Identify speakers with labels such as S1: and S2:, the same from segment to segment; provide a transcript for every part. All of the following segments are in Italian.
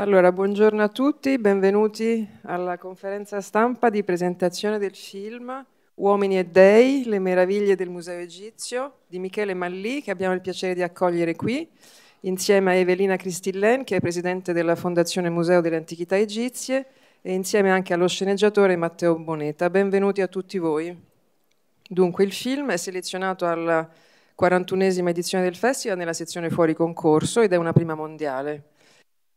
S1: Allora, buongiorno a tutti, benvenuti alla conferenza stampa di presentazione del film Uomini e Dei, le meraviglie del Museo Egizio di Michele Mallì, che abbiamo il piacere di accogliere qui, insieme a Evelina Cristillen, che è presidente della Fondazione Museo delle Antichità Egizie, e insieme anche allo sceneggiatore Matteo Boneta. Benvenuti a tutti voi. Dunque, il film è selezionato alla 41esima edizione del festival nella sezione fuori concorso ed è una prima mondiale.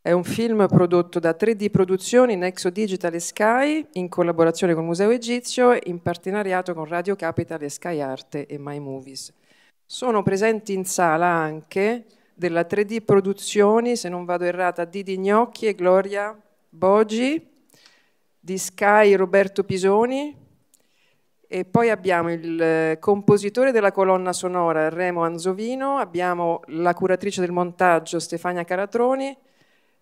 S1: È un film prodotto da 3D Produzioni, Nexo Digital e Sky, in collaborazione con il Museo Egizio, in partenariato con Radio Capital e Sky Arte e My Movies. Sono presenti in sala anche della 3D Produzioni, se non vado errata, Didi Gnocchi e Gloria Bogi, di Sky Roberto Pisoni, e poi abbiamo il eh, compositore della colonna sonora Remo Anzovino, abbiamo la curatrice del montaggio Stefania Caratroni,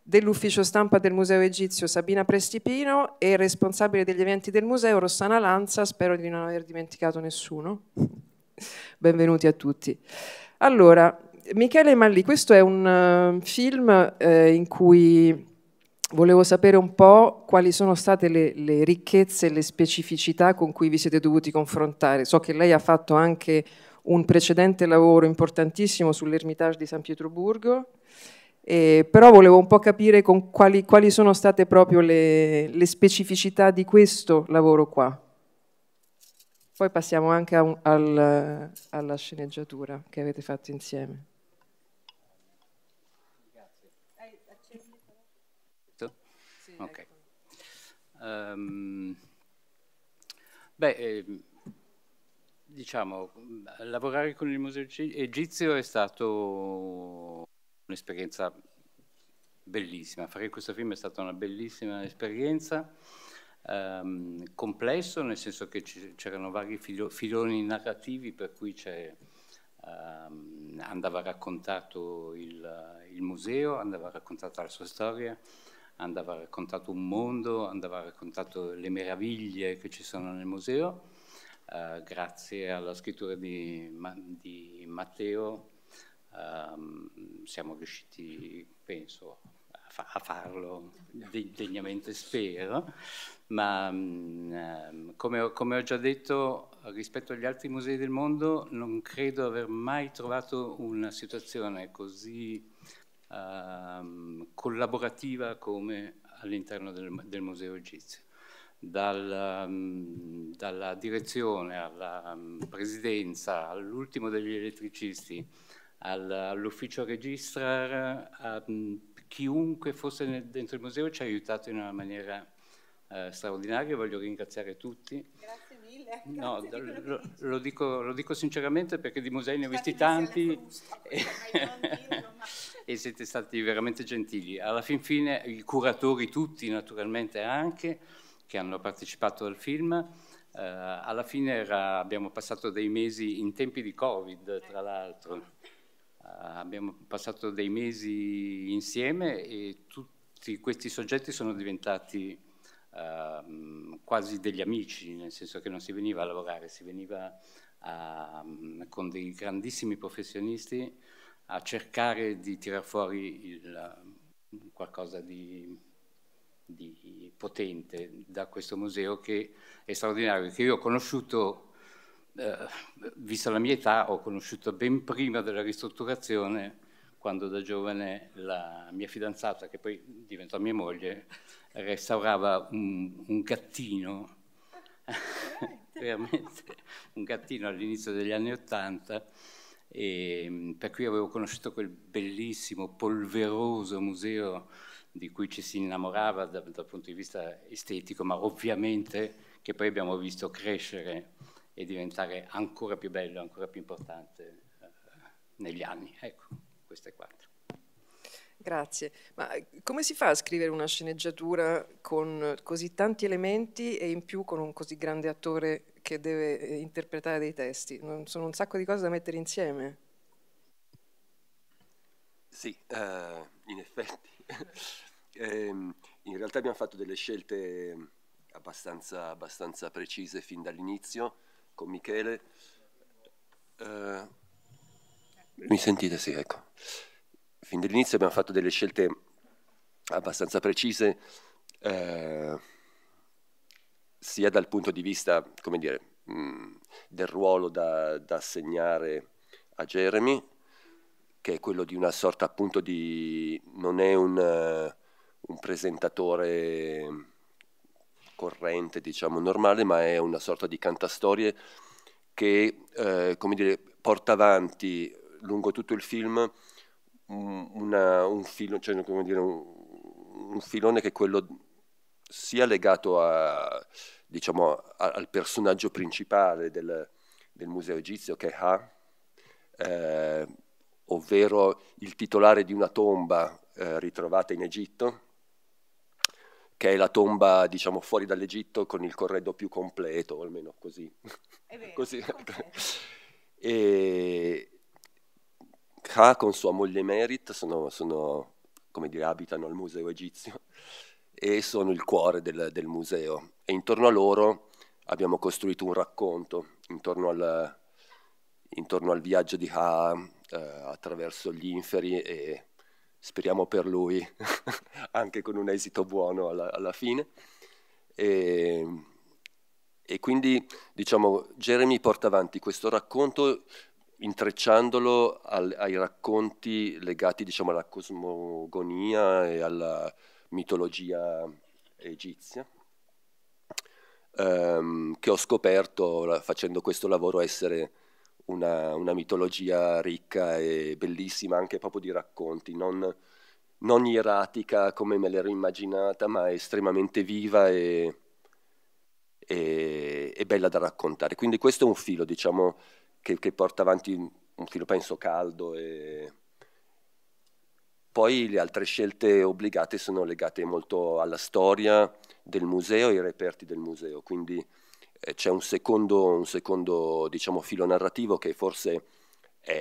S1: dell'ufficio stampa del Museo Egizio Sabina Prestipino e responsabile degli eventi del museo Rossana Lanza, spero di non aver dimenticato nessuno. Benvenuti a tutti. Allora, Michele Malli, questo è un uh, film eh, in cui volevo sapere un po' quali sono state le, le ricchezze e le specificità con cui vi siete dovuti confrontare. So che lei ha fatto anche un precedente lavoro importantissimo sull'Ermitage di San Pietroburgo eh, però volevo un po' capire quali, quali, sono state proprio le, le, specificità di questo lavoro qua. Poi passiamo anche un, al, alla sceneggiatura che avete fatto insieme.
S2: Ecco. Okay. Um, beh, ehm, diciamo, lavorare con il museo egizio è stato un'esperienza bellissima. Fare questo film è stata una bellissima esperienza, ehm, complesso nel senso che c'erano vari filo filoni narrativi per cui ehm, andava raccontato il, il, museo, andava raccontata la sua storia, andava raccontato un mondo, andava raccontato le meraviglie che ci sono nel museo, eh, grazie alla scrittura di, di Matteo um, siamo riusciti, penso, a, fa a farlo degnamente, spero, ma um, come, come, ho già detto, rispetto agli altri musei del mondo, non credo aver mai trovato una situazione così um, collaborativa come all'interno del, del Museo Egizio. Dal, um, dalla direzione alla um, presidenza all'ultimo degli elettricisti all'ufficio registrar, a mm, chiunque fosse nel, dentro il museo ci ha aiutato in una maniera eh, straordinaria, voglio ringraziare tutti. Grazie mille. No, Grazie lo, lo, dico, lo, dico, sinceramente perché di musei ne ho visti tanti e, e siete stati veramente gentili. Alla fin fine i curatori tutti naturalmente anche che hanno partecipato al film. Uh, alla fine era, abbiamo passato dei mesi in tempi di Covid, tra l'altro. Eh, abbiamo passato dei mesi insieme e tutti questi soggetti sono diventati eh, quasi degli amici, nel senso che non si veniva a lavorare, si veniva a, mm, con dei grandissimi professionisti a cercare di tirar fuori il, mm, qualcosa di, di potente da questo museo che è straordinario, che io ho conosciuto eh, vista la mia età, ho conosciuto ben prima della ristrutturazione, quando da giovane la mia fidanzata, che poi diventò mia moglie, restaurava un, un gattino, veramente un gattino all'inizio degli anni Ottanta, per cui avevo conosciuto quel bellissimo, polveroso museo di cui ci si innamorava da, dal punto di vista estetico, ma ovviamente che poi abbiamo visto crescere e diventare ancora più bello, ancora più importante eh, negli anni. Ecco, queste quattro.
S1: Grazie. Ma eh, come si fa a scrivere una sceneggiatura con eh, così tanti elementi e in più con un così grande attore che deve eh, interpretare dei testi? Non Sono un sacco di cose da mettere insieme.
S3: Sì, uh, in effetti. ehm, in realtà abbiamo fatto delle scelte abbastanza, abbastanza precise fin dall'inizio con ecco, Michele. Eh, mi sentite? Sì, ecco. Fin dall'inizio abbiamo fatto delle scelte abbastanza precise, eh, sia dal punto di vista, come dire, mh, mm, del ruolo da, da assegnare a Jeremy, che è quello di una sorta appunto di... non è un, eh, un presentatore corrente, diciamo, normale, ma è una sorta di cantastorie che, eh, come dire, porta avanti lungo tutto il film una, un, filo, cioè, dire, un, un, filone che è quello sia legato a, diciamo, a, al personaggio principale del, del, museo egizio che è Ha, eh, ovvero il titolare di una tomba eh, ritrovata in Egitto, che è la tomba, diciamo, fuori dall'Egitto con il corredo più completo, almeno così. Vero, così. e Ha con sua moglie Merit sono, sono, come dire, abitano al museo egizio e sono il cuore del, del, museo. E intorno a loro abbiamo costruito un racconto, intorno al, intorno al viaggio di Ha eh, attraverso gli inferi e speriamo per lui, anche con un esito buono alla, alla fine. E, ehm, e, quindi, diciamo, Jeremy porta avanti questo racconto intrecciandolo al, ai racconti legati, diciamo, alla cosmogonia e alla mitologia egizia, ehm, che ho scoperto facendo questo lavoro essere una, una, mitologia ricca e bellissima anche proprio di racconti, non, non ieratica come me l'ero immaginata, ma estremamente viva e, e, e, bella da raccontare. Quindi questo è un filo, diciamo, che, che porta avanti un filo, penso, caldo. E... Poi le altre scelte obbligate sono legate molto alla storia del museo, e ai reperti del museo, quindi eh, c'è un secondo, un secondo diciamo, filo narrativo che forse è,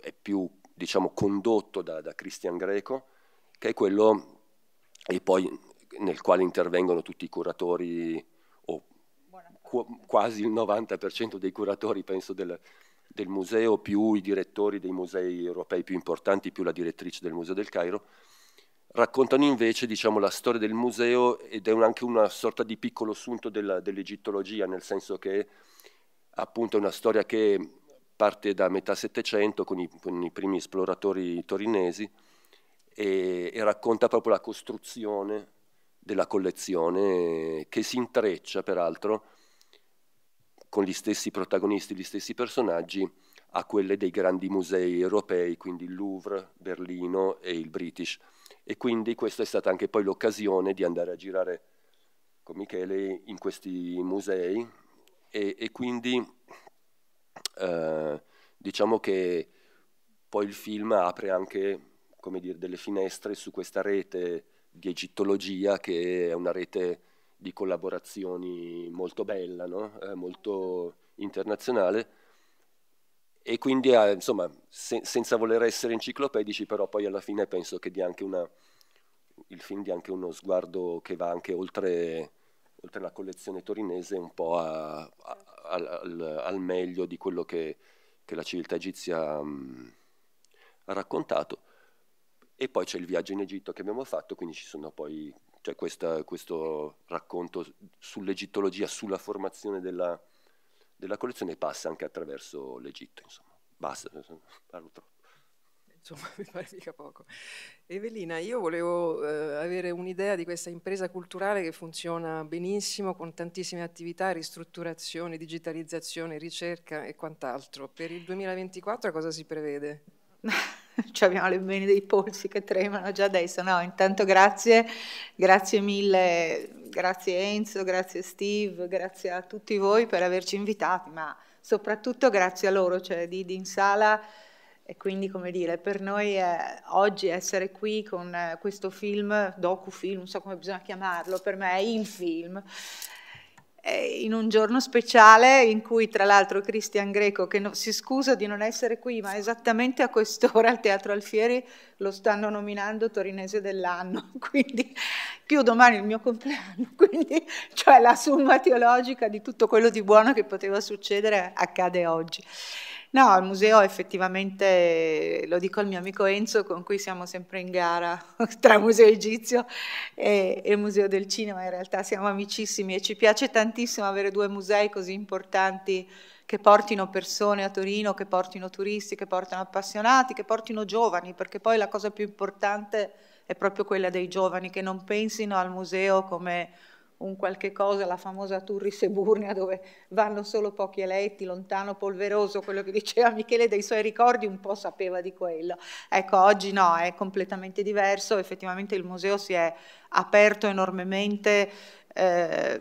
S3: è, è più diciamo, condotto da, da, Christian Greco, che è quello nel quale intervengono tutti i curatori, o qu- quasi il 90% dei curatori, penso, del, del museo, più i direttori dei musei europei più importanti, più la direttrice del Museo del Cairo, raccontano invece diciamo, la storia del museo ed è un, anche una sorta di piccolo assunto dell'egittologia, nel senso che appunto è una storia che parte da metà Settecento con, con i, primi esploratori torinesi e, e racconta proprio la costruzione della collezione che si intreccia peraltro con gli stessi protagonisti, gli stessi personaggi a quelle dei grandi musei europei, quindi il Louvre, Berlino e il British e quindi questa è stata anche poi l'occasione di andare a girare con Michele in questi musei e, e quindi eh, diciamo che poi il film apre anche dire, delle finestre su questa rete di egittologia che è una rete di collaborazioni molto bella, no? eh, molto internazionale e quindi ah, insomma, se, senza voler essere enciclopedici, però poi alla fine penso che dia anche una, il film dia anche uno sguardo che va anche oltre, oltre la collezione torinese, un po' a, a, al, al, meglio di quello che, che la civiltà egizia mh, mm, ha raccontato. E poi c'è il viaggio in Egitto che abbiamo fatto, quindi ci sono poi cioè questo racconto sull'egittologia, sulla formazione della, della collezione passa anche attraverso l'Egitto, insomma. Basta, parlo troppo
S1: insomma mi pare mica poco. Evelina, io volevo eh, avere un'idea di questa impresa culturale che funziona benissimo con tantissime attività, ristrutturazione, digitalizzazione, ricerca e quant'altro. Per il 2024 cosa si prevede? Ci abbiamo le bene dei polsi che tremano già adesso. No, intanto grazie,
S4: grazie mille, grazie Enzo, grazie Steve, grazie a tutti voi per averci invitati, ma soprattutto grazie a loro, cioè Didi in sala. E quindi, come dire, per noi eh, oggi essere qui con eh, questo film, docufilm, non so come bisogna chiamarlo, per me è il film. Eh, in un giorno speciale in cui tra l'altro Cristian Greco, che no, si scusa di non essere qui, ma esattamente a quest'ora al Teatro Alfieri lo stanno nominando Torinese dell'anno, quindi più domani è il mio compleanno, quindi cioè la somma teologica di tutto quello di buono che poteva succedere accade oggi. No, il museo effettivamente, lo dico al mio amico Enzo, con cui siamo sempre in gara tra Museo Egizio e, e Museo del Cinema, in realtà siamo amicissimi e ci piace tantissimo avere due musei così importanti che portino persone a Torino, che portino turisti, che portino appassionati, che portino giovani, perché poi la cosa più importante è proprio quella dei giovani, che non pensino al museo come un qualche cosa, la famosa Turri Seburnia dove vanno solo pochi eletti, lontano, polveroso, quello che diceva Michele dei suoi ricordi un po' sapeva di quello. Ecco, oggi no, è completamente diverso, effettivamente il museo si è aperto enormemente eh,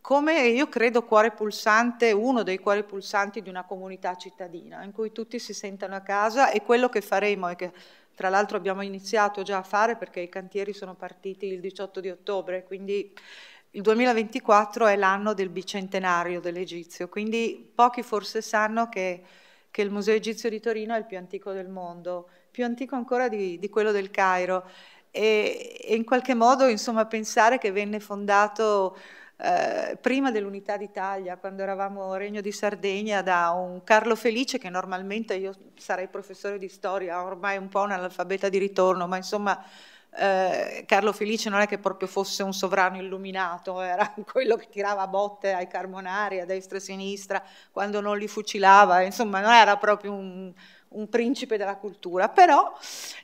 S4: come io credo cuore pulsante, uno dei cuori pulsanti di una comunità cittadina in cui tutti si sentano a casa e quello che faremo è che tra l'altro abbiamo iniziato già a fare perché i cantieri sono partiti il 18 di ottobre, quindi il 2024 è l'anno del bicentenario dell'Egizio, quindi pochi forse sanno che, che, il Museo Egizio di Torino è il più antico del mondo, più antico ancora di, di quello del Cairo. E, e, in qualche modo, insomma, pensare che venne fondato eh, prima dell'unità d'Italia, quando eravamo Regno di Sardegna, da un Carlo Felice che normalmente io sarei professore di storia, ormai un po' un'alfabeta di ritorno, ma insomma eh, Carlo Felice non è che proprio fosse un sovrano illuminato, era quello che tirava botte ai carbonari a destra e a sinistra quando non li fucilava, insomma non era proprio un un principe della cultura, però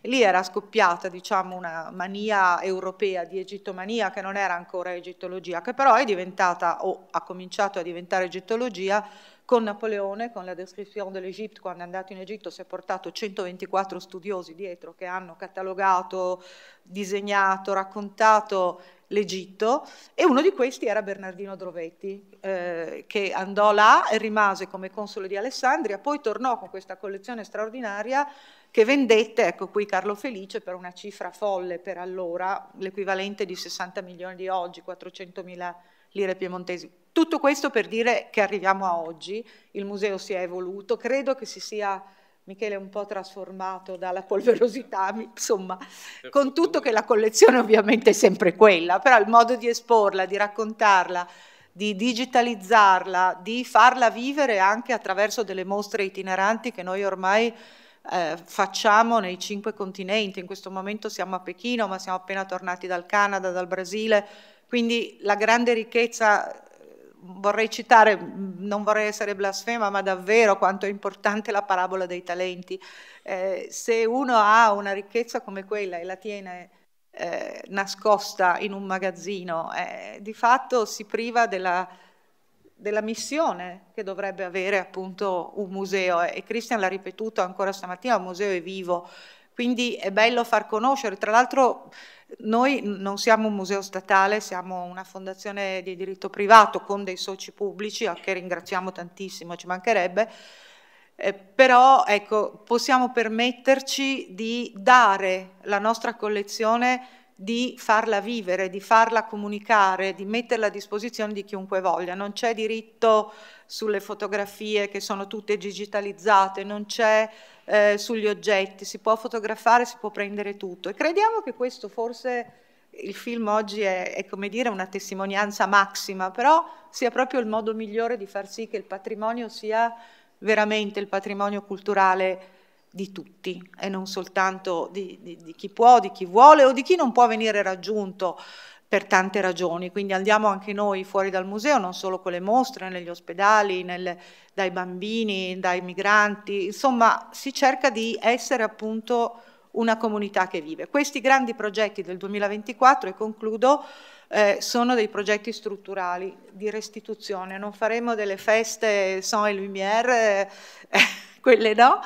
S4: lì era scoppiata diciamo, una mania europea di egittomania che non era ancora egittologia, che però è diventata o ha cominciato a diventare egittologia con Napoleone, con la descrizione dell'Egitto, quando è andato in Egitto si è portato 124 studiosi dietro che hanno catalogato, disegnato, raccontato l'Egitto e uno di questi era Bernardino Drovetti eh, che andò là e rimase come console di Alessandria, poi tornò con questa collezione straordinaria che vendette, ecco qui Carlo Felice, per una cifra folle per allora, l'equivalente di 60 milioni di oggi, 400 mila lire piemontesi. Tutto questo per dire che arriviamo a oggi, il museo si è evoluto, credo che si sia Michele è un po' trasformato dalla polverosità, insomma, certo. con tutto che la collezione ovviamente è sempre quella, però il modo di esporla, di raccontarla, di digitalizzarla, di farla vivere anche attraverso delle mostre itineranti che noi ormai eh, facciamo nei cinque continenti. In questo momento siamo a Pechino, ma siamo appena tornati dal Canada, dal Brasile, quindi la grande ricchezza vorrei citare, non vorrei essere blasfema, ma davvero quanto è importante la parabola dei talenti. Eh, se uno ha una ricchezza come quella e la tiene eh, nascosta in un magazzino, eh, di fatto si priva della, della missione che dovrebbe avere appunto un museo e Christian l'ha ripetuto ancora stamattina, un museo è vivo, quindi è bello far conoscere. Tra l'altro noi non siamo un museo statale, siamo una fondazione di diritto privato con dei soci pubblici, a che ringraziamo tantissimo, ci mancherebbe, eh, però ecco, possiamo permetterci di dare la nostra collezione di farla vivere, di farla comunicare, di metterla a disposizione di chiunque voglia. Non c'è diritto sulle fotografie che sono tutte digitalizzate, non c'è eh, sugli oggetti, si può fotografare, si può prendere tutto. E crediamo che questo forse il film oggi è, è, come dire una testimonianza massima, però sia proprio il modo migliore di far sì che il patrimonio sia veramente il patrimonio culturale di tutti e non soltanto di, di, di chi può, di chi vuole o di chi non può venire raggiunto per tante ragioni, quindi andiamo anche noi fuori dal museo, non solo con le mostre, negli ospedali, nel, dai bambini, dai migranti, insomma si cerca di essere appunto una comunità che vive. Questi grandi progetti del 2024, e concludo, eh, sono dei progetti strutturali di restituzione, non faremo delle feste sans et lumière, eh, eh quelle no,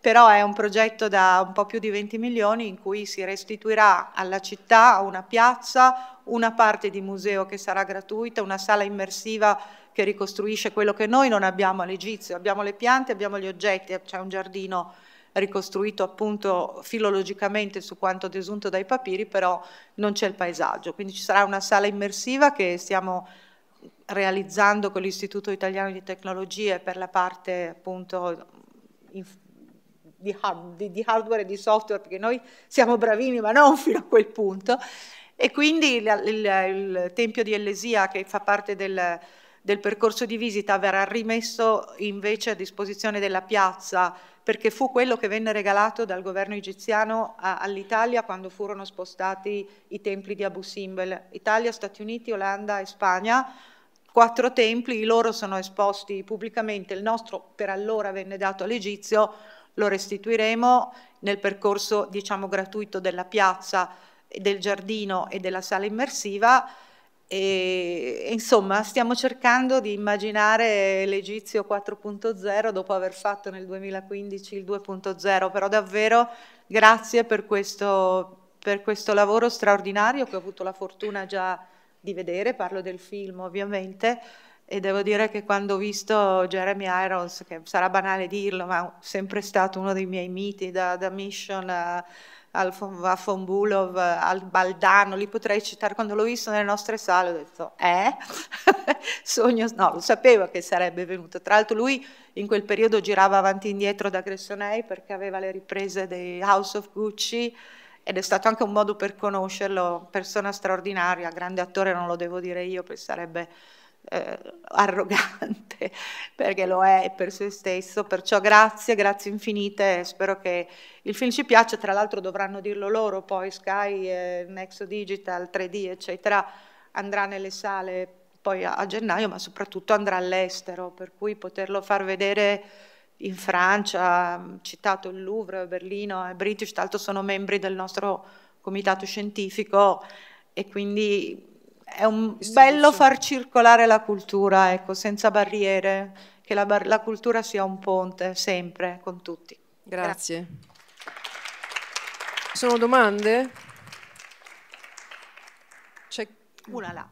S4: però è un progetto da un po' più di 20 milioni in cui si restituirà alla città una piazza, una parte di museo che sarà gratuita, una sala immersiva che ricostruisce quello che noi non abbiamo all'Egizio, abbiamo le piante, abbiamo gli oggetti, c'è un giardino ricostruito appunto filologicamente su quanto desunto dai papiri, però non c'è il paesaggio, quindi ci sarà una sala immersiva che stiamo realizzando con l'Istituto Italiano di Tecnologie per la parte appunto di, hardware e di software, perché noi siamo bravini ma non fino a quel punto, e quindi il, il, il Tempio di Ellesia, che fa parte del, del percorso di visita verrà rimesso invece a disposizione della piazza perché fu quello che venne regalato dal governo egiziano all'Italia quando furono spostati i templi di Abu Simbel. Italia, Stati Uniti, Olanda e Spagna, quattro templi, i loro sono esposti pubblicamente, il nostro per allora venne dato all'Egizio, lo restituiremo nel percorso diciamo gratuito della piazza del giardino e della sala immersiva. E, insomma, stiamo cercando di immaginare l'Egizio 4.0 dopo aver fatto nel 2015 il 2.0, però davvero grazie per questo, per questo lavoro straordinario che ho avuto la fortuna già di vedere, parlo del film ovviamente, e devo dire che quando ho visto Jeremy Irons, che sarà banale dirlo, ma è sempre stato uno dei miei miti, da, da Mission a eh, a von al Baldano, li potrei citare, quando l'ho visto nelle nostre sale ho detto, eh? Sogno, no, lo sapevo che sarebbe venuto, tra l'altro lui in quel periodo girava avanti e indietro da Gressonei perché aveva le riprese dei House of Gucci, ed è stato anche un modo per conoscerlo, persona straordinaria, grande attore, non lo devo dire io, perché sarebbe eh, arrogante, perché lo è per se stesso, perciò grazie, grazie infinite, spero che il film ci piaccia, tra l'altro dovranno dirlo loro, poi Sky, eh, Nexo Digital, 3D, eccetera, andrà nelle sale poi a, a gennaio, ma soprattutto andrà all'estero, per cui poterlo far vedere in Francia, citato il Louvre, Berlino e British, tanto sono membri del nostro comitato scientifico e quindi è un bello far circolare la cultura, ecco, senza barriere, che la, bar la cultura sia un ponte sempre con tutti. Grazie. Grazie.
S1: Sono domande? C'è una là.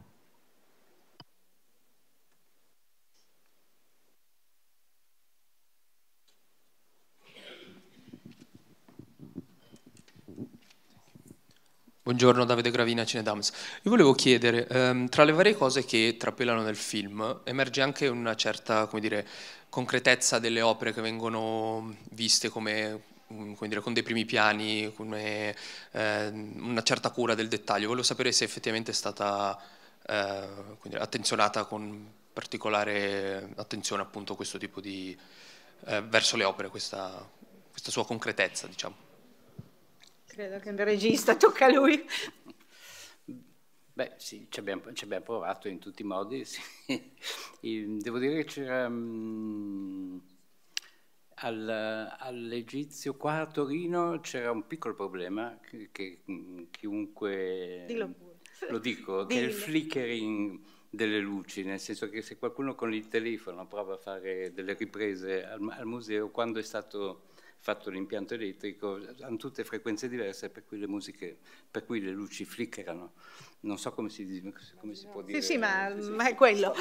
S3: Buongiorno Davide Gravina, Cinedams. Io volevo chiedere, ehm, tra le varie cose che trapelano nel film, emerge anche una certa, dire, concretezza delle opere che vengono viste come, mm, come dire, con dei primi piani, come eh, una certa cura del dettaglio. Volevo sapere se effettivamente è stata eh, dire, attenzionata con particolare attenzione appunto questo tipo di... Eh, verso le opere, questa, questa sua concretezza,
S2: diciamo.
S4: Credo che il regista tocca a lui.
S2: Beh sì, ci abbiamo, ci abbiamo provato in tutti i modi. Sì. Devo dire che c'era... Mh, mm, all'Egizio qua a Torino c'era un piccolo problema che, che mm, chiunque lo dico, Dille. che è il flickering delle luci, nel senso che se qualcuno con il telefono prova a fare delle riprese al, al museo, quando è stato fatto l'impianto elettrico, hanno tutte frequenze diverse per cui le musiche, per cui le luci flickerano. Non so come si, come si può dire. Sì, sì,
S4: ma, ma è quello,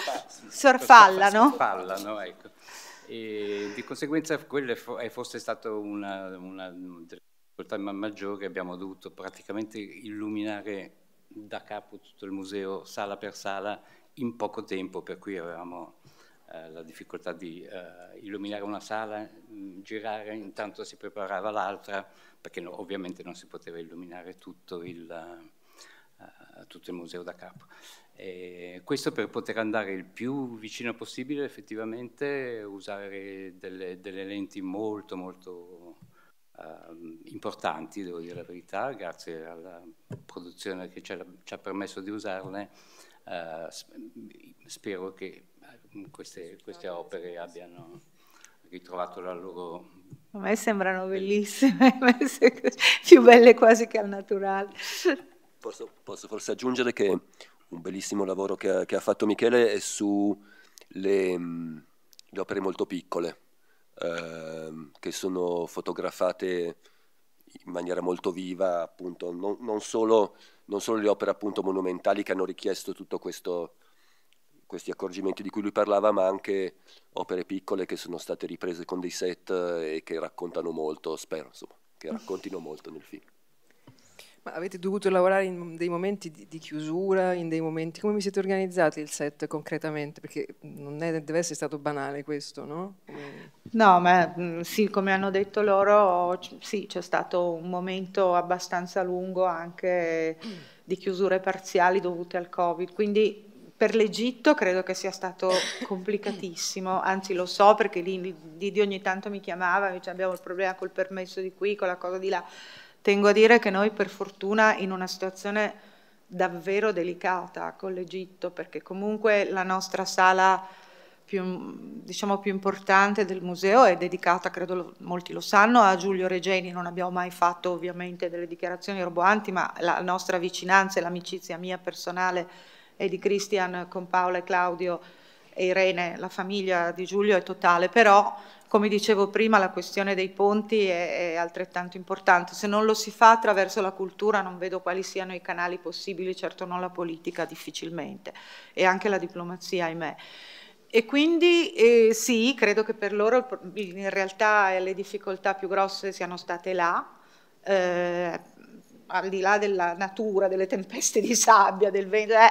S4: sorfallano.
S2: Sorfallano, ecco. E di conseguenza quello è forse stata una, una difficoltà maggiore, abbiamo dovuto praticamente illuminare da capo tutto il museo, sala per sala, in poco tempo, per cui avevamo eh, la difficoltà di eh, illuminare una sala Mm, girare, intanto si preparava l'altra, perché no, ovviamente non si poteva illuminare tutto il, uh, tutto il museo da capo. E questo per poter andare il più vicino possibile, effettivamente, usare delle, delle lenti molto, molto uh, importanti, devo dire la verità, grazie alla produzione che ci ha, ci ha permesso di usarle. Uh, eh, spero che eh, queste, queste opere abbiano ritrovato la loro...
S4: A me sembrano bellissime, più belle quasi che al naturale.
S2: Posso, posso, forse aggiungere
S3: che un bellissimo lavoro che ha, che ha fatto Michele è sulle mh, mm, le opere molto piccole, eh, che sono fotografate in maniera molto viva, appunto, non, non, solo, non solo le opere appunto monumentali che hanno richiesto tutto questo questi accorgimenti di cui lui parlava, ma anche opere piccole che sono state riprese con dei set eh, e che raccontano molto, spero, insomma, che raccontino molto nel film.
S1: Ma avete dovuto lavorare in dei momenti di, di chiusura, in dei momenti... Come vi siete organizzati il set concretamente? Perché non è, deve essere stato banale questo, no?
S4: No, ma mm,
S1: sì, come hanno detto loro, sì,
S4: c'è stato un momento abbastanza lungo anche di chiusure parziali dovute al Covid, quindi per l'Egitto credo che sia stato complicatissimo, anzi lo so perché lì Didi ogni tanto mi chiamava, dice abbiamo il problema col permesso di qui, con la cosa di là. Tengo a dire che noi per fortuna in una situazione davvero delicata con l'Egitto, perché comunque la nostra sala più, diciamo, più importante del museo è dedicata, credo molti lo sanno, a Giulio Regeni. Non abbiamo mai fatto ovviamente delle dichiarazioni roboanti, ma la nostra vicinanza e l'amicizia mia personale e di Christian con Paola e Claudio e Irene, la famiglia di Giulio è totale, però come dicevo prima la questione dei ponti è, è, altrettanto importante, se non lo si fa attraverso la cultura non vedo quali siano i canali possibili, certo non la politica difficilmente e anche la diplomazia ahimè. E quindi eh, sì, credo che per loro in realtà eh, le difficoltà più grosse siano state là, eh, al di là della natura, delle tempeste di sabbia, del vento, eh,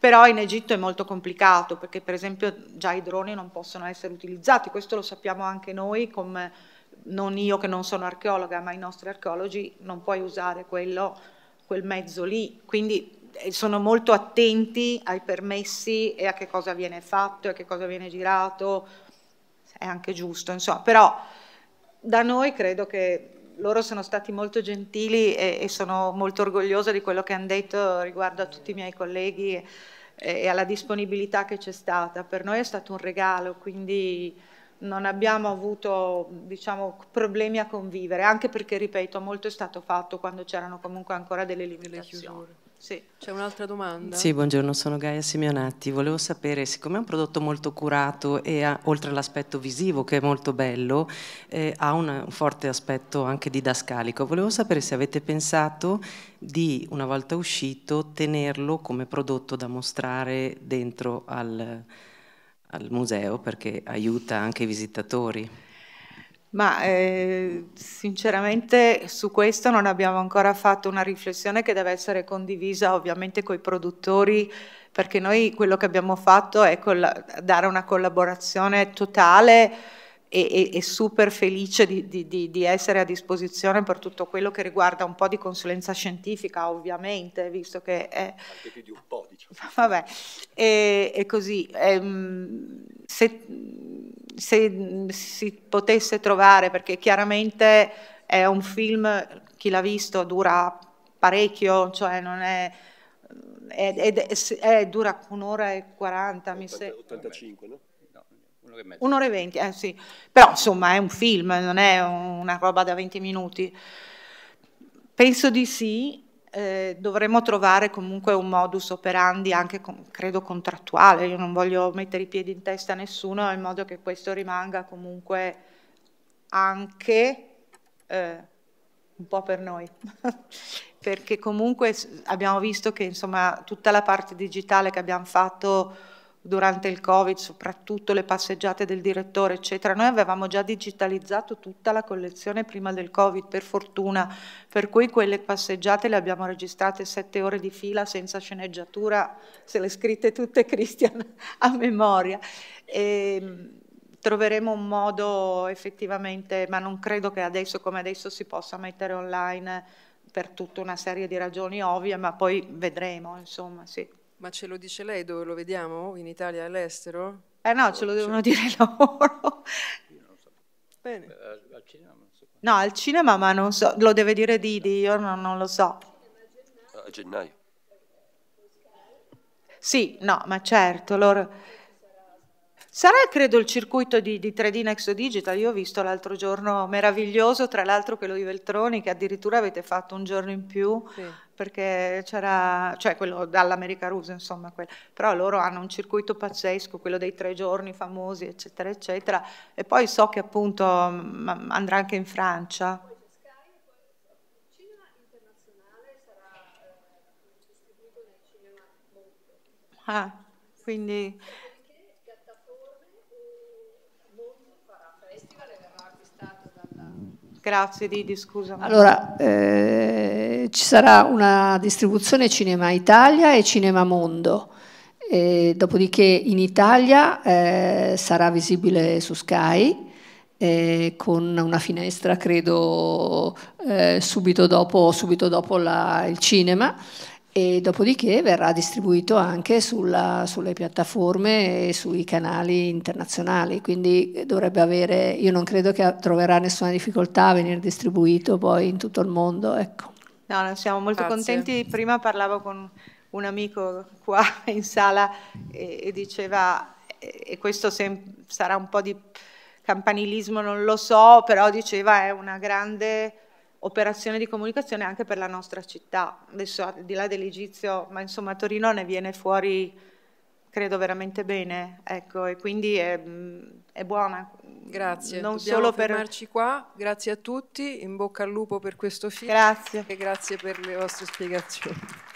S4: però in Egitto è molto complicato perché per esempio già i droni non possono essere utilizzati, questo lo sappiamo anche noi, come, non io che non sono archeologa, ma i nostri archeologi non puoi usare quello, quel mezzo lì, quindi eh, sono molto attenti ai permessi e a che cosa viene fatto, a che cosa viene girato, è anche giusto, insomma, però da noi credo che loro sono stati molto gentili e, e sono molto orgogliosa di quello che hanno detto riguardo a tutti i miei colleghi e, e alla disponibilità che c'è stata. Per noi è stato un regalo, quindi non abbiamo avuto diciamo, problemi a convivere, anche perché, ripeto, molto è stato fatto quando c'erano comunque ancora delle limitazioni. Sì, c'è un'altra
S1: domanda. Sì, buongiorno, sono Gaia Simeonatti. Volevo sapere, siccome è un prodotto molto curato e ha, oltre all'aspetto visivo che è molto bello, eh, ha un forte aspetto anche didascalico, volevo sapere se avete pensato di, una volta uscito, tenerlo come prodotto da mostrare dentro al, al museo perché aiuta anche i visitatori.
S4: Ma eh,
S1: sinceramente
S4: su questo non abbiamo ancora fatto una riflessione che deve essere condivisa ovviamente con i produttori perché noi quello che abbiamo fatto è dare una collaborazione totale e, e, e super felice di, di, di, essere a disposizione per tutto quello che riguarda un po' di consulenza scientifica ovviamente visto che è... Anche più di un po' diciamo. Vabbè, è, è così. È, ehm, se, se si potesse trovare, perché chiaramente è un film, chi l'ha visto dura parecchio, cioè non è... è, è, è dura un'ora e quaranta, mi sembra.
S3: 85, no?
S4: Un'ora e venti, eh, sì. Però insomma è un film, non è una roba da 20 minuti. Penso di sì, eh, dovremmo trovare comunque un modus operandi anche con, credo contrattuale, io non voglio mettere i piedi in testa a nessuno in modo che questo rimanga comunque anche eh, un po' per noi, perché comunque abbiamo visto che insomma tutta la parte digitale che abbiamo fatto durante il Covid, soprattutto le passeggiate del direttore, eccetera. Noi avevamo già digitalizzato tutta la collezione prima del Covid, per fortuna, per cui quelle passeggiate le abbiamo registrate sette ore di fila senza sceneggiatura, se le scritte tutte Christian a memoria. E, ehm, troveremo un modo effettivamente, ma non credo che adesso come adesso si possa mettere online per tutta una serie di ragioni ovvie, ma poi vedremo, insomma,
S1: sì. Ma ce lo dice lei dove lo vediamo? In Italia e all'estero?
S4: Eh no, ce lo devono dire loro.
S3: Io non lo so. Bene. Eh, al, cinema non
S4: so. No, al cinema, ma non so, lo deve dire Didi, io non, non lo so. A gennaio. Sì, no, ma certo, loro... Sarà credo il circuito di, di 3D Nexo Digital, io ho visto l'altro giorno meraviglioso, tra l'altro quello di Veltroni che addirittura avete fatto un giorno in più sì. perché c'era, cioè quello dall'America Rusa, insomma, quel, però loro hanno un circuito pazzesco, quello dei tre giorni famosi eccetera eccetera e poi so che appunto mm, andrà anche in Francia. Eh, ah, quindi Grazie Didi, scusa. Allora, eh, ci sarà una distribuzione Cinema Italia e Cinema Mondo. E dopodiché in Italia eh, sarà visibile su Sky eh, con una finestra, credo, eh, subito dopo, subito dopo la, il cinema e dopodiché verrà distribuito anche sulla, sulle piattaforme e sui canali internazionali, quindi dovrebbe avere, io non credo che troverà nessuna difficoltà a venire distribuito poi in tutto il mondo. Ecco. No, non siamo molto Grazie. contenti, prima parlavo con un amico qua in sala e, e diceva, e questo sarà un po' di campanilismo, non lo so, però diceva è una grande operazione di comunicazione anche per la nostra città. Adesso al di là dell'Egizio, ma insomma Torino ne viene fuori, credo, veramente bene, ecco, e quindi è, mm, è buona. Grazie, non Dobbiamo solo per...
S1: qua, grazie a tutti, in bocca al lupo per questo film grazie. e grazie per le vostre spiegazioni.